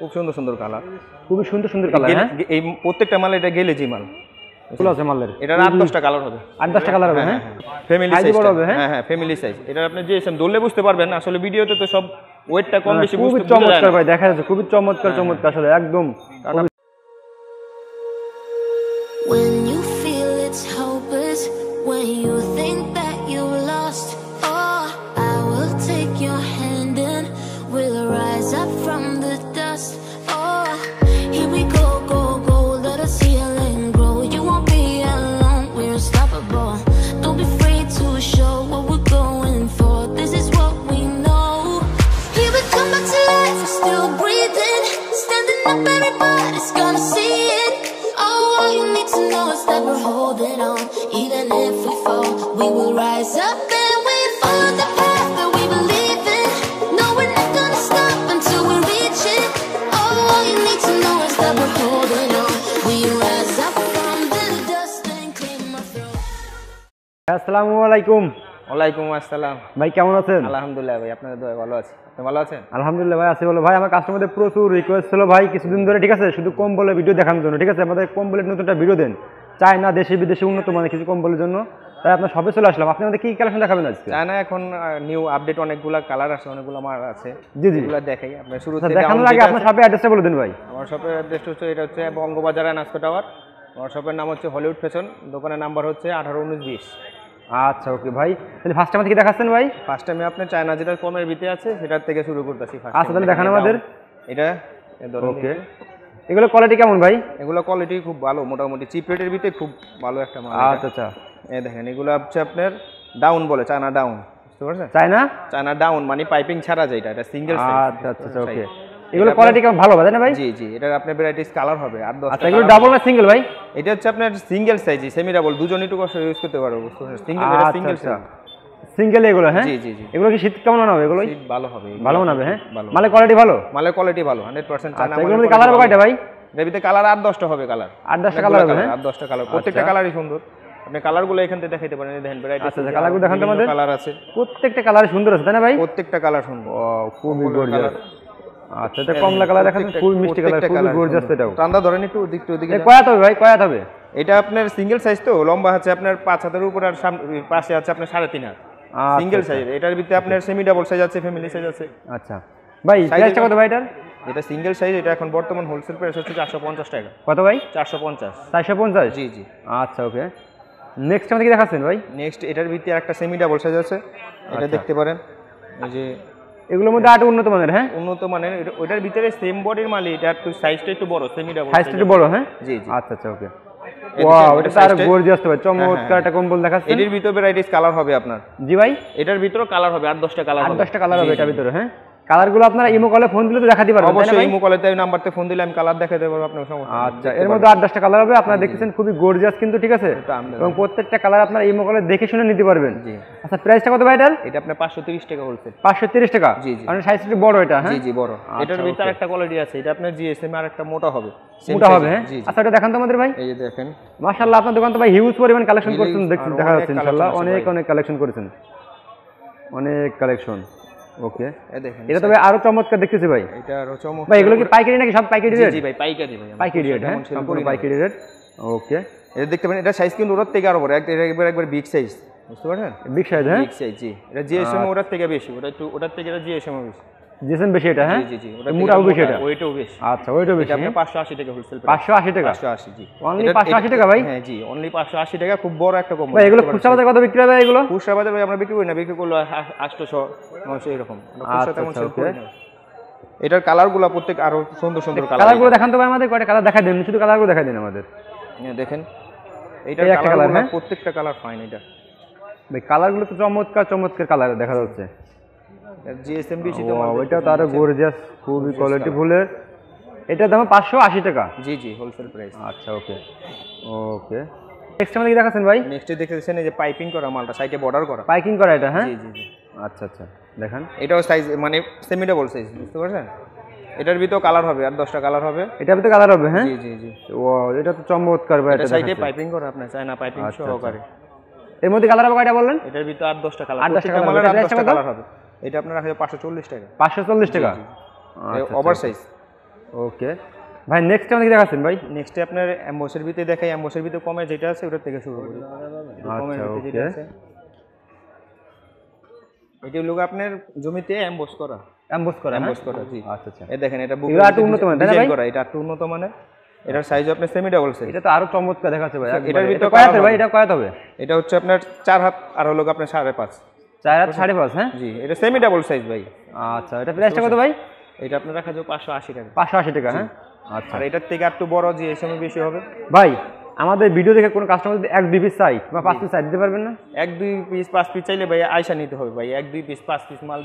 খুব সুন্দর সুন্দর কালার খুবই সুন্দর সুন্দর কালার হ্যাঁ এই প্রত্যেকটা মাল এটা গেলেজি মাল ফুল আছে মালের এটা 8 10টা কালার হবে 8 10টা কালার হবে হ্যাঁ ফ্যামিলি সাইজ হ্যাঁ, হ্যাঁ। বড় হবে হ্যাঁ হ্যাঁ ফ্যামিলি সাইজ এটা আপনি যে এসএম দলে বুঝতে পারবেন আসলে ভিডিওতে তো সব ওয়েটটা কম হ্যাঁ, বেশি বুঝতে খুবই চমৎকার ভাই দেখা যাচ্ছে খুবই চমৎকার চমৎকার আসলে একদম When you feel it's hopeless when you আসসালামু আলাইকুম ওয়ালাইকুম আসসালাম ভাই কেমন আছেন আলহামদুলিল্লাহ ভাই আপনাদের দয়া ভালো আছে আপনি ভালো আছেন আলহামদুলিল্লাহ ভাই আছি বলো ভাই আমার কাস্টমারদের প্রচুর রিকোয়েস্ট ছিল ভাই কিছুদিন ধরে ঠিক আছে শুধু কম বলে ভিডিও দেখানোর জন্য ঠিক আছে আমাদের কম বলে নতুনটা ভিডিও দেন চায় না দেশে বিদেশে উন্নত মানে কিছু কম বলের জন্য তাই আপনার সবে চলে আসলাম আপনি আমাদের কালেকশন দেখাবেন আজকে এখন নিউ আপডেট অনেকগুলো কালার আছে অনেকগুলো আমার আছে জি জি এগুলো দেখাই আপনি শুরু দেখানোর আগে আপনার সবে অ্যাড্রেসটা বলে দিন ভাই আমার অ্যাড্রেসটা হচ্ছে এটা হচ্ছে বঙ্গবাজার নাস্কো টাওয়ার আমার শপের নাম হচ্ছে হলিউড ফ্যাশন দোকানের নাম্বার হচ্ছে আঠারো উনিশ বিশ আচ্ছা ওকে ভাই তাহলে ফার্স্ট টাইম কি দেখাচ্ছেন ভাই ফার্স্ট টাইমে আপনার চায়না যেটা কমের ভিতরে আছে সেটার থেকে শুরু করতেছি আচ্ছা তাহলে দেখান আমাদের এটা ওকে এগুলো কোয়ালিটি কেমন ভাই এগুলো কোয়ালিটি খুব ভালো মোটামুটি চিপ রেটের ভিতরে খুব ভালো একটা মাল আচ্ছা আচ্ছা এই দেখেন এগুলো হচ্ছে আপনার ডাউন বলে চায়না ডাউন বুঝতে পারছেন চায়না চায়না ডাউন মানে পাইপিং ছাড়া যেটা এটা সিঙ্গেল আচ্ছা আচ্ছা ওকে আচ্ছা, এগুলো কোয়ালিটি কেমন ভালো হবে না ভাই জি জি এটার আপনার ভ্যারাইটিস কালার হবে আর দশ আচ্ছা এগুলো ডাবল না সিঙ্গেল ভাই এটা হচ্ছে আপনার সিঙ্গেল সাইজ সেমি ডাবল দুজন দুজনই টুকু ইউজ করতে পারবো সিঙ্গেল এটা সিঙ্গেল সাইজ সিঙ্গেল এগুলো হ্যাঁ জি জি জি এগুলো কি শীত কেমন হবে এগুলো শীত ভালো হবে ভালো হ্যাঁ? আচ্ছা, হবে হ্যাঁ মানে কোয়ালিটি ভালো মানে কোয়ালিটি ভালো 100% চায়না এগুলো কালার হবে কয়টা ভাই রেবিতে কালার আর 10টা হবে কালার আর 10টা কালার হবে আর 10টা কালার প্রত্যেকটা কালারই সুন্দর আপনি কালারগুলো এখান থেকে দেখাইতে পারেন দেখেন ভ্যারাইটি আছে কালারগুলো দেখান তো আমাদের কালার আছে প্রত্যেকটা কালার সুন্দর আছে তাই না ভাই প্রত্যেকটা কালার সুন্দর ও খুবই গর্জিয়াস আচ্ছা এটা কমলা কালার দেখাচ্ছেন খুব মিষ্টি কালার খুবই গর্জিয়াস এটাও টান্দা ধরেন একটু ওদিক তো ওদিকে কয়াত হবে ভাই কয়াত হবে এটা আপনার সিঙ্গেল সাইজ তো লম্বা আছে আপনার পাঁচ হাতের উপর আর পাশে আছে আপনার সাড়ে তিন হাত সিঙ্গেল আচ্ছা, সাইজ আচ্ছা। এটার ভিতরে আপনার সেমি ডাবল সাইজ আছে ফ্যামিলি সাইজ আছে আচ্ছা ভাই সাইজটা কত ভাই এটার এটা সিঙ্গেল সাইজ এটা এখন বর্তমান হোলসেল প্রাইস হচ্ছে চারশো পঞ্চাশ টাকা কত ভাই চারশো পঞ্চাশ চারশো পঞ্চাশ জি জি আচ্ছা ওকে নেক্সট আমাদের কি দেখাচ্ছেন ভাই নেক্সট এটার ভিতরে একটা সেমি ডাবল সাইজ আছে এটা আচ্ছা। দেখতে পারেন এই যে এগুলোর মধ্যে আট উন্নত মানের হ্যাঁ উন্নত মানের ওইটার ভিতরে সেম বডির মাল এটা একটু সাইজটা একটু বড় সেমি ডাবল সাইজটা একটু বড় হ্যাঁ জি জি আচ্ছা আচ্ছা ওকে ওয়াও এটা তার গর্জিয়াস তো ভাই হ্যাঁ, হ্যাঁ। চমৎকার একটা কম্বল দেখাচ্ছেন এটির ভিতরে ভ্যারাইটিস কালার হবে আপনার জি ভাই এটার ভিতরে কালার হবে আর দশটা কালার আট আর কালার হবে এটার ভিতরে হ্যাঁ কালারগুলো আপনারা ইমো কলে ফোন দিলে তো দেখাতে পারবেন অবশ্যই ইমো কলে তাই নাম্বারতে ফোন দিলে আমি কালার দেখাতে আপনার সমস্যা আচ্ছা এর মধ্যে আট দশটা কালার হবে আপনারা দেখতেছেন খুবই গর্জিয়াস কিন্তু ঠিক আছে এবং প্রত্যেকটা কালার আপনারা ইমো কলে দেখে শুনে নিতে পারবেন আচ্ছা প্রাইসটা কত ভাই এটার এটা আপনার টাকা টাকা জি জি মানে সাইজ একটু বড় এটা হ্যাঁ? জি জি বড় আচ্ছা, এটার ভিতরে একটা কোয়ালিটি আছে এটা আপনার জিএসএম আর একটা মোটা হবে মোটা হবে হ্যাঁ আচ্ছা এটা দেখান তো আমাদের ভাই এই যে দেখেন মাশাআল্লাহ আপনার দোকান তো ভাই হিউজ পরিমাণ কালেকশন করছেন দেখা যাচ্ছে ইনশাআল্লাহ অনেক অনেক কালেকশন করেছেন অনেক কালেকশন ওকে এই দেখেন এটা তবে আরো চমৎকার দেখতেছি ভাই এটা আরো চমৎকার ভাই এগুলো কি পাইকারি নাকি সব পাইকারি রেট জি ভাই পাইকারি ভাই পাইকারি রেট হ্যাঁ সম্পূর্ণ পাইকারি রেট ওকে এটা দেখতে পারেন এটা সাইজ কিন্তু ওটার থেকে আরো বড় একবার একবার বিগ সাইজ বুঝতে পারছেন বিগ সাইজ হ্যাঁ বিগ সাইজ জি এটা জিএসএম আচ্ছা। ওটার থেকে বেশি ওটা একটু ওটার থেকে এটা জিএসএম বেশি জেসন বেশি এটা হ্যাঁ জি জি বেশি এটা বেশি আচ্ছা বেশি আপনি 580 হ্যাঁ? টাকা হোলসেল 580 টাকা 580 জি অনলি 580 টাকা ভাই হ্যাঁ জি অনলি 580 টাকা খুব বড় একটা কম্বো ভাই এগুলো কত বিক্রি এগুলো ভাই আমরা বিক্রি করি না বিক্রি 800 900 এরকম আচ্ছা, আচ্ছা, এটার কালারগুলো প্রত্যেক আরো সুন্দর সুন্দর কালার কালারগুলো দেখান তো ভাই আমাদের কয়টা কালার দেখা দেন শুধু কালারগুলো দেখা দেন আমাদের হ্যাঁ, দেখেন এইটার কালার হ্যাঁ? প্রত্যেকটা কালার ফাইন এটা ভাই কালারগুলো তো চমৎকার চমৎকার কালার দেখা যাচ্ছে জিএসএমবি গর্জিয়াস খুবই কোয়ালিটি ফুলের দাম পাঁচশো আশি টাকা জি জি হোলসেল প্রাইস আচ্ছা ওকে ওকে নেক্সট কি দেখাচ্ছেন ভাই নেক্সট দেখতেছেন এই যে পাইপিং করা মালটা সাইডে বর্ডার করা পাইপিং করা এটা হ্যাঁ জি জি আচ্ছা আচ্ছা দেখেন এটাও সাইজ মানে সেমি ডাবল সাইজ বুঝতে পারছেন এটার ভিতরে কালার হবে আর 10টা কালার হবে এটার ভিতরে কালার হবে হ্যাঁ জি জি জি ও এটা তো চমৎকার ভাই এটা সাইডে পাইপিং করা আপনি না পাইপিং সহকারে আচ্ছা। এর মধ্যে কালার হবে কয়টা বললেন এটার ভিতরে আর 10টা কালার আর 10টা কালার হবে এটা আপনার রাখা পাঁচশো চল্লিশ টাকা পাঁচশো চল্লিশ টাকা আচ্ছা, আচ্ছা, ওভার সাইজ আচ্ছা। ওকে ভাই নেক্সট আপনি দেখাচ্ছেন ভাই নেক্সটে আপনার অ্যাম্বোসের ভিতরে দেখাই অ্যাম্বোসের ভিতরে কমে যেটা আছে ওটার থেকে শুরু করি এটি হলো আপনার জমিতে অ্যাম্বোস করা অ্যাম্বোস করা অ্যাম্বোস করা জি আচ্ছা আচ্ছা এই দেখেন এটা বুকের আটু উন্নত মানে ডিজাইন করা এটা আটু উন্নত মানে এটার সাইজ আপনার সেমি ডাবল সাইজ এটা তো আরো চমৎকার দেখাচ্ছে ভাই এটার ভিতরে কয় আছে ভাই এটা কয় হবে এটা হচ্ছে আপনার 4 হাত আর হলো আপনার 5.5 সাড়ে পাঁচ হ্যাঁ সেমি ডাবল সাইজ ভাই আচ্ছা এটা আপনার আশি টাকা হ্যাঁ? আচ্ছা। এটার থেকে ভিডিও দেখে কাস্টমার বা পাঁচ পিস দিতে না এক দুই পিস পাঁচ পিস চাইলে ভাই আয়সা নিতে হবে ভাই এক দুই পিস পাঁচ পিস মাল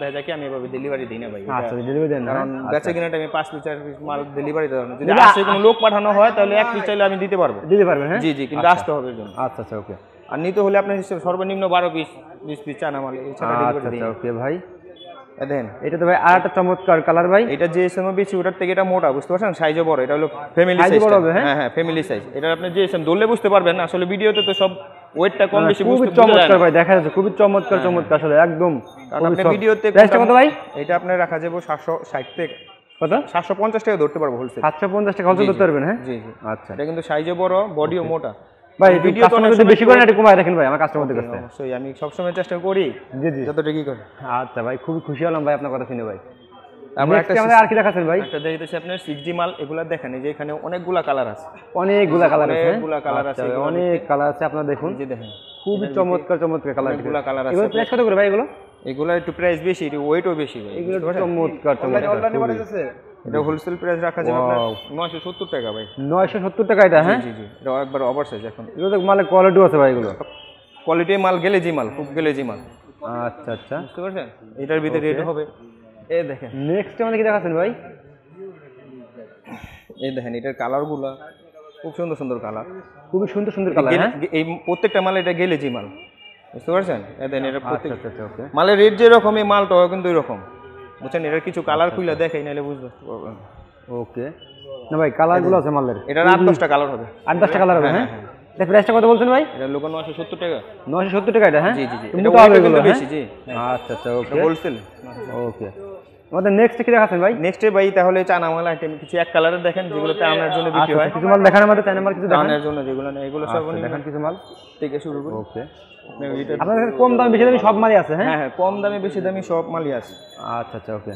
আমি ডেলিভারি দিই না ভাই আচ্ছা, হ্যাঁ? আচ্ছা। পাঁচ চার পিস মাল ডেলিভারি কোনো লোক পাঠানো হয় তাহলে এক পিস চাইলে আমি দিতে পারবো দিতে পারবেন হ্যাঁ? জি জি কিন্তু আসতে হবে আচ্ছা আচ্ছা ওকে আর নিতে হলে আপনার হিসেবে সর্বনিম্ন বারো পিস বিশ পিস চান আমার ওকে আচ্ছা, আচ্ছা, ভাই দেন এটা তো ভাই আর একটা চমৎকার কালার ভাই এটা যে এসএম বেশি ওটার থেকে এটা মোটা বুঝতে পারছেন সাইজও বড় এটা হলো ফ্যামিলি সাইজ হ্যাঁ হ্যাঁ ফ্যামিলি সাইজ এটা আপনি যে এসএম ধরলে বুঝতে পারবেন আসলে ভিডিওতে তো সব ওয়েটটা কম হ্যাঁ, বেশি বুঝতে চমৎকার ভাই দেখা যাচ্ছে খুবই চমৎকার হ্যাঁ। চমৎকার আসলে একদম আপনি ভিডিওতে প্রাইসটা কত ভাই এটা আপনি রাখা যাবে 760 থেকে সাতশো পঞ্চাশ টাকা ধরতে পারবো হোলসেল পঞ্চাশ টাকা হোলসেল ধরতে পারবেন হ্যাঁ জি আচ্ছা এটা কিন্তু সাইজও বড় বডিও মোটা ভাই ভিডিও তো যদি বেশি করেন একটু কমায় রাখেন ভাই আমার কাস্টমারদের কাছে অবশ্যই আমি সবসময় চেষ্টা করি জি জি যতটা কি করে আচ্ছা ভাই খুব খুশি হলাম ভাই আপনার কথা শুনে ভাই আমরা একটা কালার আছে অনেকগুলা কালার আছে হ্যাঁ? আছে আচ্ছা অনেক কালার আছে আপনারা দেখুন যে দেখেন খুব চমৎকার চমৎকার কালার এগুলা কালার আছে এগুলো একটু প্রাইস বেশি একটু ওয়েটও বেশি চমৎকার এটা হোলসেল প্রাইস রাখা যাবে আপনার টাকা ভাই 970 টাকা এটা হ্যাঁ জি জি এটা একবার ওভার সাইজ এখন এগুলো তো মালের কোয়ালিটিও আছে ভাই এগুলো কোয়ালিটি মাল গেলে জি মাল খুব গেলে জি মাল আচ্ছা আচ্ছা বুঝতে পারছেন এটার ভিতরে রেট হবে এ দেখেন নেক্সট মানে আমাদের কি দেখাচ্ছেন ভাই এই দেখেন এটার কালারগুলো খুব সুন্দর সুন্দর কালার খুবই সুন্দর সুন্দর কালার হ্যাঁ এই প্রত্যেকটা মাল এটা গেলে জি মাল বুঝতে পারছেন এ দেখেন এটা আচ্ছা, প্রত্যেকটা আচ্ছা, আচ্ছা, মালের রেট যেরকম এই মালটাও কিন্তু এরকম বুঝছেন এর কিছু কালার আচ্ছা, খুলে আচ্ছা। দেখাই নাইলে বুঝবে ওকে না ভাই কালারগুলো আছে মালের এটা আট দশটা কালার হবে আট দশটা কালার হবে হ্যাঁ এটা হ্যাঁ, হ্যাঁ। প্রাইসটা কত বলছেন ভাই এটা লোকাল 970 টাকা 970 টাকা এটা হ্যাঁ জি জি জি এটা হ্যাঁ? বেশি জি আচ্ছা আচ্ছা ওকে হোলসেল ওকে আমাদের নেক্সট কি দেখাচ্ছেন ভাই নেক্সট ভাই তাহলে চায়না মাল আইটেম কিছু এক কালারের দেখেন যেগুলোতে আমরা জন্য বিক্রি আচ্ছা, হয় আচ্ছা, কিছু মাল দেখানোর মধ্যে চায়না মাল কিছু দেখানোর জন্য যেগুলো না এগুলো আচ্ছা, সব দেখেন কিছু মাল থেকে শুরু করে ওকে আপনাদের কম দামে বেশি দামি সব মালই আছে হ্যাঁ হ্যাঁ, হ্যাঁ কম দামে বেশি দামি সব মালই আছে আচ্ছা আচ্ছা ওকে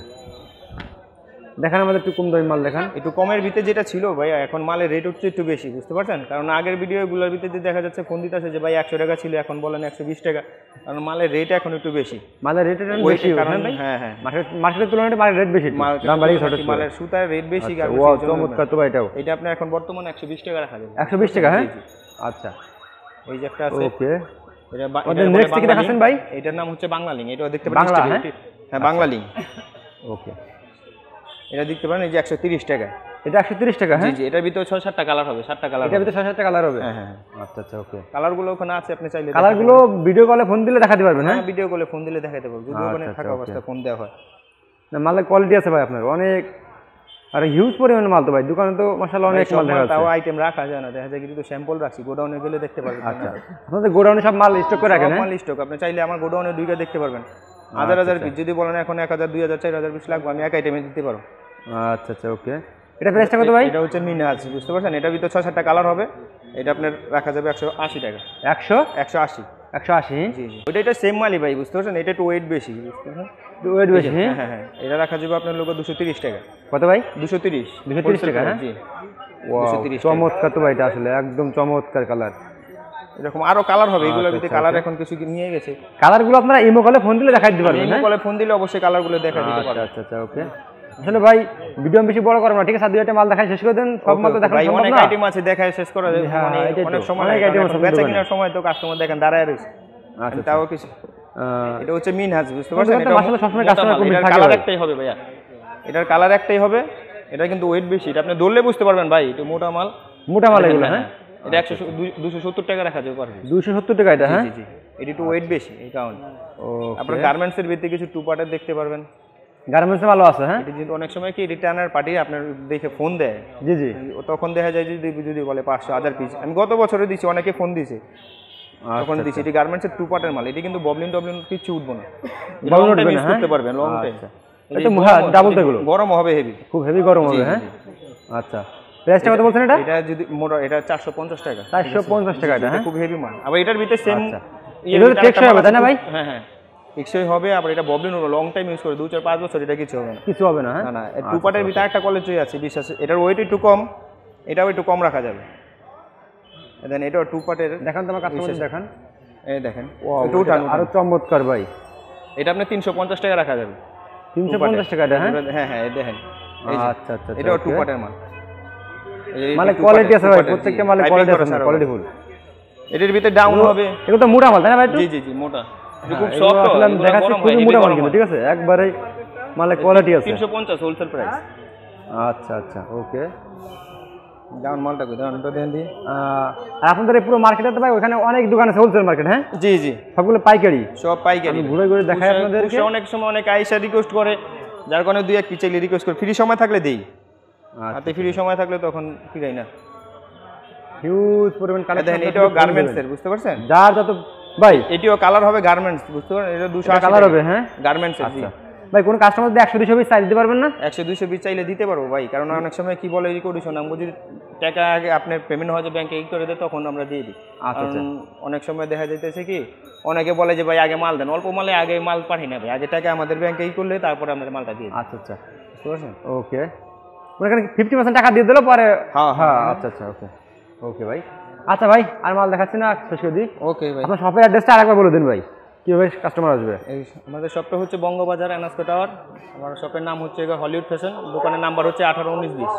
দেখান আমাদের একটু কম দামি মাল দেখান একটু কমের ভিতরে যেটা ছিল ভাই এখন মালের রেট হচ্ছে একটু বেশি বুঝতে পারছেন কারণ আগের ভিডিওগুলোর ভিতরে দেখা যাচ্ছে ফোন দিতে আসে যে ভাই একশো টাকা ছিল এখন বলেন একশো বিশ টাকা কারণ মালের রেট এখন একটু বেশি মালের রেট বেশি হ্যাঁ হ্যাঁ মার্কেটের তুলনায় মালের রেট বেশি মালের সুতার আচ্ছা, রেট বেশি চমৎকার তো এটাও এটা আপনার এখন বর্তমানে একশো বিশ টাকা রাখা যাবে একশো বিশ টাকা হ্যাঁ আচ্ছা এই যে একটা আছে ওকে এটা ভাই এটার নাম হচ্ছে বাংলালিং এটা দেখতে বাংলা হ্যাঁ, হ্যাঁ বাংলা লিঙ্ক আচ্ছা। ওকে এটা দেখতে পারেন এই যে একশো তিরিশ টাকা এটা একশো তিরিশ টাকা হ্যাঁ এটার ভিতরে ছয় সাতটা কালার হবে সাতটা কালার এটার ভিতরে ছয় সাতটা কালার হবে হ্যাঁ, হ্যাঁ, হ্যাঁ। আচ্ছা আচ্ছা ওকে কালারগুলো ওখানে আছে আপনি চাইলে কালারগুলো ভিডিও কলে ফোন দিলে দেখাতে পারবেন হ্যাঁ ভিডিও কলে ফোন দিলে দেখাতে পারবো যদি ওখানে আচ্ছা, থাকা আচ্ছা, অবস্থা ফোন দেওয়া হয় না মালের কোয়ালিটি আছে ভাই আপনার অনেক আর হিউজ পরিমাণ মাল তো ভাই দোকানে তো মাশাআল্লাহ অনেক হ্যাঁ, মাল দেখা তাও আইটেম রাখা যায় না দেখা যায় কিন্তু স্যাম্পল রাখছি গোডাউনে গেলে দেখতে পারবেন আচ্ছা আপনাদের গোডাউনে সব মাল স্টক করে রাখেন মাল স্টক আপনি চাইলে আমার গোডাউনে দুইটা দেখতে পারবেন হাজার হাজার আচ্ছা, পিস আচ্ছা। যদি বলেন এখন এক হাজার দুই হাজার চার হাজার পিস লাগবে আমি এক আইটেমে দিতে পারো আচ্ছা আচ্ছা ওকে এটা প্রাইসটা কত ভাই এটা হচ্ছে মিনাজ বুঝতে পারছেন এটা ভিতরে ছয় সাতটা কালার হবে এটা আপনার রাখা যাবে একশো আশি টাকা একশো একশো আশি একশো আশি জি ওইটা এটা সেম মালি ভাই বুঝতে পারছেন এটা একটু ওয়েট বেশি বুঝতে পারছেন ওয়েট বেশি হ্যাঁ, হ্যাঁ হ্যাঁ এটা রাখা যাবে আপনার লোক দুশো তিরিশ টাকা কত ভাই দুশো তিরিশ দুশো তিরিশ টাকা হ্যাঁ জি চমৎকার তো ভাই এটা আসলে একদম চমৎকার কালার এরকম আরো কালার হবে এগুলোর ভিতরে কালার এখন কিছু নিয়ে গেছে কালার গুলো আপনারা ইমো কলে ফোন দিলে দেখাই দিতে পারবেন ইমো কলে ফোন দিলে অবশ্যই কালার গুলো দেখা দিতে আচ্ছা, পারবেন আচ্ছা আচ্ছা ওকে আসলে ভাই ভিডিও বেশি বড় করব না ঠিক আছে দুইটা মাল দেখাই শেষ করে দেন সব মাল তো দেখানো সম্ভব না অনেক আইটেম আছে দেখাই শেষ করে দেন হ্যাঁ, অনেক সময় অনেক আইটেম আছে বেচা কেনার সময় তো কাস্টমার দেখেন দাঁড়ায় রইছে আচ্ছা, মানে আচ্ছা তাও কিছু এটা হচ্ছে মিন হাজ বুঝতে পারছেন এটা আসলে সবসময় কাস্টমার কমই থাকে কালার একটাই হবে ভাইয়া এটার কালার একটাই হবে এটা কিন্তু ওয়েট বেশি এটা আপনি ধরলে বুঝতে পারবেন ভাই এটা মোটা মাল মোটা মাল এগুলো হ্যাঁ, হ্যাঁ? হ্যাঁ। হ্যাঁ? হ্যাঁ? পাঁচশো পিস আমি গত বছরে দিচ্ছি অনেকে ফোন দিছে আচ্ছা, তখন আচ্ছা। দিছি এটি এর টু পার্টের মাল এটি কিন্তু ববলিন কিছু উঠবো না হ্যাঁ? আচ্ছা। গরম হবে হেভি খুব হেভি গরম হবে হ্যাঁ আচ্ছা প্রাইসটা কত বলছেন এটা এটা যদি মোটা এটা 450 টাকা 450 টাকা এটা হ্যাঁ? খুব হেভি মাল আবার এটার ভিতরে সেম আচ্ছা। এগুলো টেকসই হবে তাই না ভাই হ্যাঁ হ্যাঁ টেকসই হবে আবার এটা ববলিন হলো লং টাইম ইউজ করে দু চার পাঁচ বছর এটা কিছু হবে না কিছু হবে না হ্যাঁ? না না টু পার্টের আচ্ছা, আচ্ছা, ভিতরে একটা কোয়ালিটি আছে বিশ্বাস এটার ওয়েট একটু কম এটাও একটু কম রাখা যাবে দেন এটাও টু পার্টের দেখান তোমার কাস্টমার দেখান এই দেখেন একটু উঠান আরো চমৎকার ভাই এটা আপনি 350 টাকা রাখা যাবে 350 টাকা হ্যাঁ? হ্যাঁ হ্যাঁ হ্যাঁ দেখেন আচ্ছা আচ্ছা এটা টু পার্টের মাল মানে কোয়ালিটি আছে ভাই প্রত্যেকটা মালে কোয়ালিটি আছে কোয়ালিটি ফুল এটির ভিতরে ডাউন হবে এটা তো মোটা মাল তাই না ভাই জি জি জি মোটা হ্যাঁ, খুব সফট দেখাচ্ছি খুব মোটা মাল কিন্তু ঠিক আছে একবারে মালে কোয়ালিটি আছে 350 হোলসেল প্রাইস আচ্ছা আচ্ছা ওকে ডাউন মালটা কই ডাউন তো দেন দি আর আপনাদের পুরো মার্কেটে তো ভাই ওখানে অনেক দোকান আছে হোলসেল মার্কেট হ্যাঁ জি জি সবগুলো পাইকারি সব পাইকারি আমি ঘুরে ঘুরে দেখাই আপনাদেরকে অনেক সময় অনেক আইসা রিকোয়েস্ট করে যার কারণে দুই এক পিচাইলে রিকোয়েস্ট করে ফ্রি সময় থাকলে দেই আচ্ছা, হাতে ফ্রি সময় থাকলে তখন ফিরাই না হিউজ পরিমাণ কালার দেখেন এটাও গার্মেন্টস এর বুঝতে পারছেন যার যত ভাই এটিও কালার হবে গার্মেন্টস বুঝতে পারছেন এটা 200 কালার হবে হ্যাঁ গার্মেন্টস আছে আচ্ছা। ভাই কোন কাস্টমার যদি 100 200 পিস চাই দিতে পারবেন না 100 200 পিস চাইলে দিতে পারবো ভাই কারণ অনেক সময় কি বলে রিকোডিশন আমি যদি টাকা আগে আপনার পেমেন্ট হয় যে ব্যাংকে ই করে দেয় তখন আমরা দিয়ে দিই আচ্ছা, আচ্ছা। অনেক সময় দেখা যাইতেছে কি অনেকে বলে যে ভাই আগে মাল দেন অল্প মালে আগে মাল পাঠিয়ে নেবে আগে টাকা আমাদের ব্যাংকে ই করলে তারপর আমরা মালটা দিই আচ্ছা আচ্ছা বুঝতে পারছেন ওকে মনে করেন ফিফটি পার্সেন্ট টাকা দিয়ে দিলো পরে হ্যাঁ হ্যাঁ, হ্যাঁ আচ্ছা আচ্ছা ওকে ওকে ভাই আচ্ছা ভাই আর মাল দেখাচ্ছি না শেষ করে ওকে ভাই আপনার শপের অ্যাড্রেসটা আরেকবার বলে দিন ভাই কীভাবে কাস্টমার আসবে এই আমাদের শপটা হচ্ছে বঙ্গবাজার এনএসকো টাওয়ার আমার শপের নাম হচ্ছে হলিউড ফ্যাশন দোকানের নাম্বার হচ্ছে আঠারো উনিশ বিশ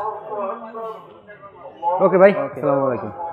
ওকে ভাই আসসালামু আলাইকুম